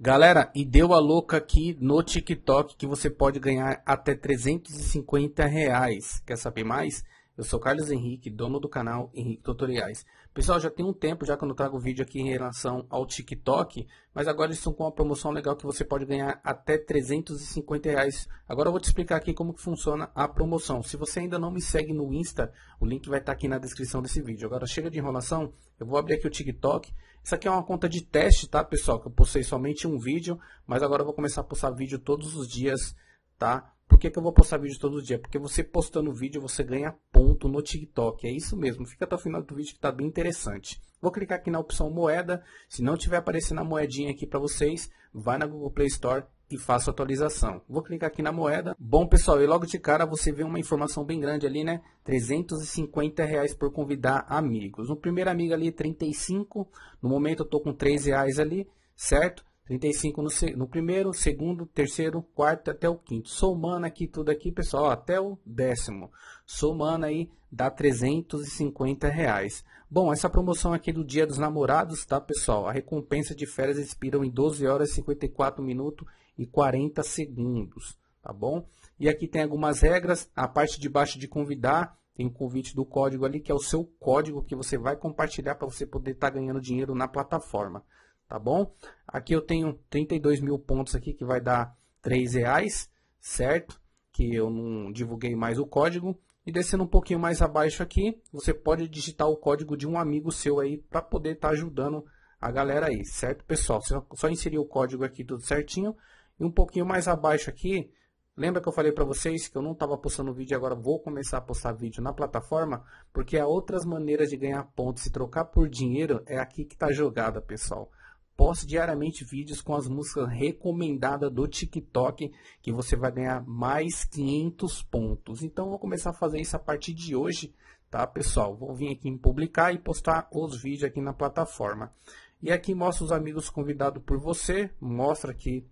Galera, e deu a louca aqui no TikTok que você pode ganhar até 350 reais. Quer saber mais? Eu sou Carlos Henrique, dono do canal Henrique Tutoriais. Pessoal, já tem um tempo já que eu não trago vídeo aqui em relação ao TikTok, mas agora eles estão com uma promoção legal que você pode ganhar até 350 reais. Agora eu vou te explicar aqui como que funciona a promoção. Se você ainda não me segue no Insta, o link vai estar aqui na descrição desse vídeo. Agora chega de enrolação, eu vou abrir aqui o TikTok. Isso aqui é uma conta de teste, tá, pessoal? Que eu postei somente um vídeo, mas agora eu vou começar a postar vídeo todos os dias, tá? Por que, que eu vou postar vídeo todo dia? Porque você postando vídeo, você ganha ponto no TikTok. É isso mesmo. Fica até o final do vídeo que está bem interessante. Vou clicar aqui na opção moeda. Se não tiver aparecendo a moedinha aqui para vocês, vai na Google Play Store e a atualização. Vou clicar aqui na moeda. Bom, pessoal, e logo de cara você vê uma informação bem grande ali, né? 350 reais por convidar amigos. No primeiro amigo ali, 35. No momento eu estou com 3 reais ali, certo? 35 no, no primeiro, segundo, terceiro, quarto até o quinto. Somando aqui tudo aqui, pessoal, ó, até o décimo. Somando aí dá 350 reais. Bom, essa promoção aqui do Dia dos Namorados, tá, pessoal? A recompensa de férias expiram em 12 horas 54 minutos e 40 segundos, tá bom? E aqui tem algumas regras. A parte de baixo de convidar tem o um convite do código ali que é o seu código que você vai compartilhar para você poder estar tá ganhando dinheiro na plataforma tá bom? Aqui eu tenho 32 mil pontos aqui, que vai dar 3 reais, certo? Que eu não divulguei mais o código. E descendo um pouquinho mais abaixo aqui, você pode digitar o código de um amigo seu aí para poder estar tá ajudando a galera aí, certo, pessoal? Você só inserir o código aqui tudo certinho. E um pouquinho mais abaixo aqui, lembra que eu falei para vocês que eu não estava postando vídeo agora vou começar a postar vídeo na plataforma? Porque há outras maneiras de ganhar pontos e trocar por dinheiro é aqui que está jogada, pessoal posto diariamente vídeos com as músicas recomendadas do TikTok, que você vai ganhar mais 500 pontos. Então, vou começar a fazer isso a partir de hoje, tá, pessoal? Vou vir aqui em publicar e postar os vídeos aqui na plataforma. E aqui mostra os amigos convidados por você, mostra aqui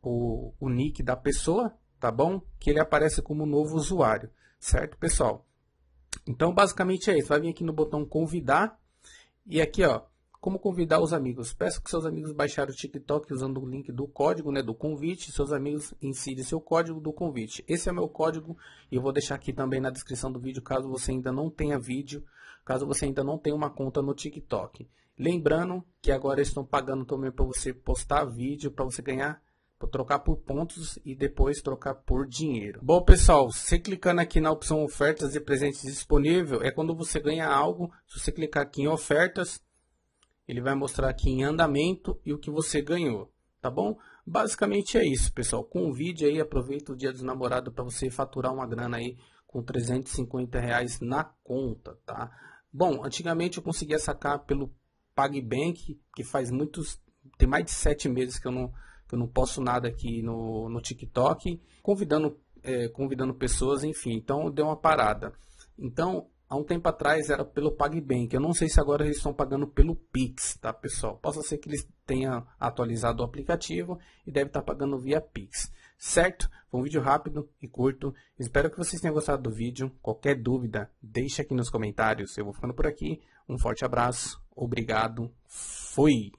o, o nick da pessoa, tá bom? Que ele aparece como novo usuário, certo, pessoal? Então, basicamente é isso. Vai vir aqui no botão convidar e aqui, ó, como convidar os amigos? Peço que seus amigos baixarem o TikTok usando o link do código, né, do convite. Seus amigos inserem seu código do convite. Esse é meu código e eu vou deixar aqui também na descrição do vídeo, caso você ainda não tenha vídeo, caso você ainda não tenha uma conta no TikTok. Lembrando que agora estão pagando também para você postar vídeo, para você ganhar trocar por pontos e depois trocar por dinheiro. Bom, pessoal, você clicando aqui na opção ofertas e presentes disponível é quando você ganha algo. Se você clicar aqui em ofertas, ele vai mostrar aqui em andamento e o que você ganhou, tá bom? Basicamente é isso, pessoal. Convide aí, aproveita o dia dos namorados para você faturar uma grana aí com 350 reais na conta, tá? Bom, antigamente eu conseguia sacar pelo PagBank, que faz muitos, tem mais de sete meses que eu não, que eu não posso nada aqui no, no TikTok, convidando, é, convidando pessoas, enfim, então deu uma parada. Então, há um tempo atrás era pelo PagBank. Eu não sei se agora eles estão pagando pelo Pix, tá, pessoal? Possa ser que eles tenham atualizado o aplicativo e deve estar tá pagando via Pix. Certo? Foi um vídeo rápido e curto. Espero que vocês tenham gostado do vídeo. Qualquer dúvida, deixe aqui nos comentários. Eu vou ficando por aqui. Um forte abraço. Obrigado. Fui.